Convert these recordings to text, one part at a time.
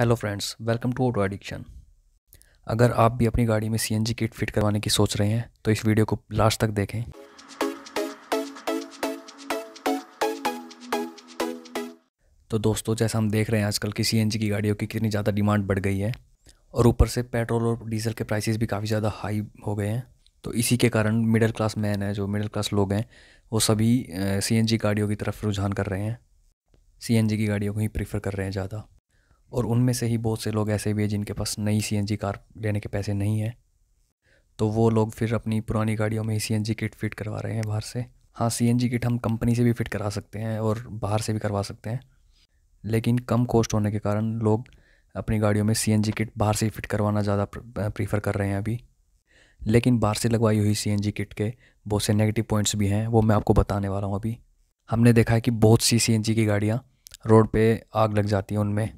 Hello friends welcome to auto addiction अगर आप भी अपनी गाड़ी में सीएनजी किट फिट करवाने की सोच रहे हैं तो इस वीडियो को लास्ट तक देखें तो दोस्तों जैसा हम देख रहे हैं आजकल की सीएनजी की गाड़ियों की कितनी ज़्यादा डिमांड बढ़ गई है और ऊपर से पेट्रोल और डीजल के प्राइसेस भी काफ़ी ज़्यादा हाई हो गए हैं तो इसी के कारण मिडिल क्लास मैन है जो मिडिल क्लास लोग हैं वो सभी सीएनजी गाड़ियों की तरफ रुझान कर रहे हैं सीएनजी की गाड़ियों को ही प्रीफर कर रहे हैं ज़्यादा और उनमें से ही बहुत से लोग ऐसे भी हैं जिनके पास नई सी कार लेने के पैसे नहीं हैं तो वो लोग फिर अपनी पुरानी गाड़ियों में ही सी किट फिट करवा रहे हैं बाहर से हाँ सी किट हम कंपनी से भी फिट करा सकते हैं और बाहर से भी करवा सकते हैं लेकिन कम कॉस्ट होने के कारण लोग अपनी गाड़ियों में सी किट बाहर से ही फिट करवाना ज़्यादा प्रीफर कर रहे हैं अभी लेकिन बाहर से लगवाई हुई सी किट के बहुत से नेगेटिव पॉइंट्स भी हैं वो मैं आपको बताने वाला हूँ अभी हमने देखा है कि बहुत सी सी की गाड़ियाँ रोड पर आग लग जाती हैं उनमें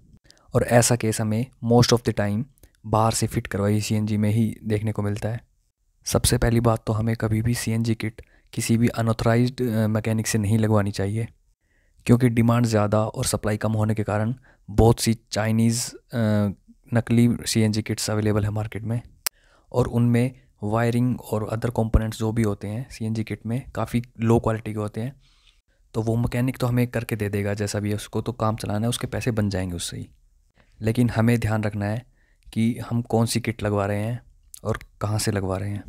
और ऐसा केस हमें मोस्ट ऑफ़ द टाइम बाहर से फिट करवाई सी में ही देखने को मिलता है सबसे पहली बात तो हमें कभी भी सी किट किसी भी अनऑथराइज मैकेनिक से नहीं लगवानी चाहिए क्योंकि डिमांड ज़्यादा और सप्लाई कम होने के कारण बहुत सी चाइनीज़ नकली सी किट्स अवेलेबल है मार्केट में और उनमें वायरिंग और अदर कंपोनेंट्स जो भी होते हैं सी किट में काफ़ी लो क्वालिटी के होते हैं तो वो मकैनिक तो हमें करके दे देगा जैसा भी है उसको तो काम चलाना है उसके पैसे बन जाएंगे उससे ही लेकिन हमें ध्यान रखना है कि हम कौन सी किट लगवा रहे हैं और कहाँ से लगवा रहे हैं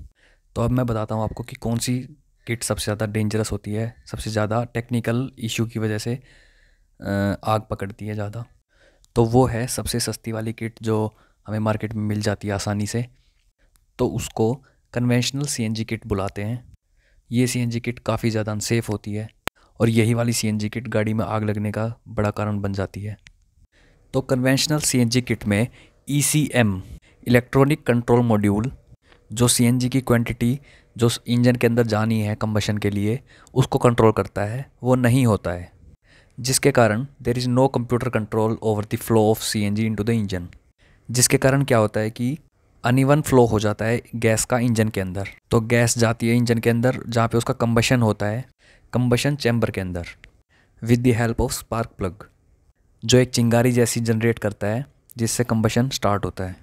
तो अब मैं बताता हूँ आपको कि कौन सी किट सबसे ज़्यादा डेंजरस होती है सबसे ज़्यादा टेक्निकल इशू की वजह से आग पकड़ती है ज़्यादा तो वो है सबसे सस्ती वाली किट जो हमें मार्केट में मिल जाती है आसानी से तो उसको कन्वेंशनल सी किट बुलाते हैं ये सी किट काफ़ी ज़्यादा अनसेफ़ होती है और यही वाली सी किट गाड़ी में आग लगने का बड़ा कारण बन जाती है तो कन्वेंशनल सीएनजी किट में ईसीएम इलेक्ट्रॉनिक कंट्रोल मॉड्यूल जो सीएनजी की क्वांटिटी जो इंजन के अंदर जानी है कम्बशन के लिए उसको कंट्रोल करता है वो नहीं होता है जिसके कारण there is no computer control over the flow of C N G into the engine जिसके कारण क्या होता है कि अनिवन फ्लो हो जाता है गैस का इंजन के अंदर तो गैस जाती है इंजन के अंदर जहाँ पे उसका कम्बशन होता है कम्बशन चैम्बर के अंदर with the help of spark plug जो एक चिंगारी जैसी जनरेट करता है जिससे कंबशन स्टार्ट होता है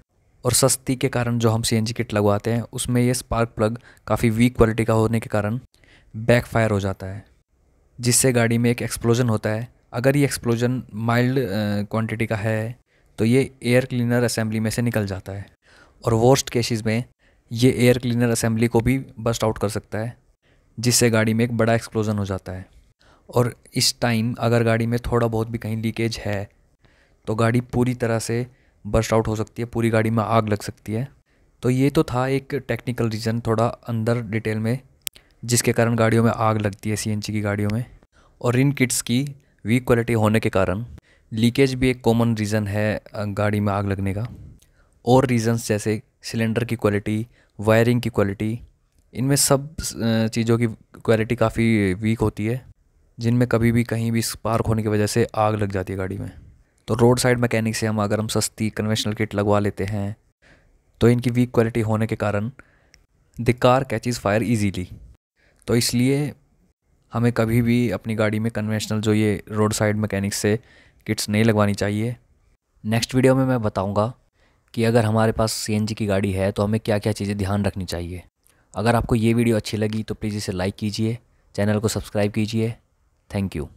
और सस्ती के कारण जो हम सी किट लगवाते हैं उसमें ये स्पार्क प्लग काफ़ी वीक क्वालिटी का होने के कारण बैकफायर हो जाता है जिससे गाड़ी में एक एक्सप्लोजन होता है अगर ये एक्सप्लोजन माइल्ड क्वांटिटी का है तो ये एयर क्लीनर असेंबली में से निकल जाता है और वर्स्ट केसेस में ये एयर क्लीनर असेंबली को भी बस्ट आउट कर सकता है जिससे गाड़ी में एक बड़ा एक्सप्लोजन हो जाता है और इस टाइम अगर गाड़ी में थोड़ा बहुत भी कहीं लीकेज है तो गाड़ी पूरी तरह से बर्स्ट आउट हो सकती है पूरी गाड़ी में आग लग सकती है तो ये तो था एक टेक्निकल रीज़न थोड़ा अंदर डिटेल में जिसके कारण गाड़ियों में आग लगती है सी की गाड़ियों में और इन किट्स की वीक क्वालिटी होने के कारण लीकेज भी एक कॉमन रीज़न है गाड़ी में आग लगने का और रीज़न्स जैसे सिलेंडर की क्वालिटी वायरिंग की क्वालिटी इनमें सब चीज़ों की क्वालिटी काफ़ी वीक होती है जिनमें कभी भी कहीं भी स्पार्क होने की वजह से आग लग जाती है गाड़ी में तो रोड साइड मैकेनिक से हम अगर हम सस्ती कन्वेंशनल किट लगवा लेते हैं तो इनकी वीक क्वालिटी होने के कारण the car catches fire easily तो इसलिए हमें कभी भी अपनी गाड़ी में कन्वेंशनल जो ये रोड साइड मैकेनिक से किट्स नहीं लगवानी चाहिए नेक्स्ट वीडियो में मैं बताऊंगा कि अगर हमारे पास सी की गाड़ी है तो हमें क्या क्या चीज़ें ध्यान रखनी चाहिए अगर आपको ये वीडियो अच्छी लगी तो प्लीज़ इसे लाइक कीजिए चैनल को सब्सक्राइब कीजिए Thank you.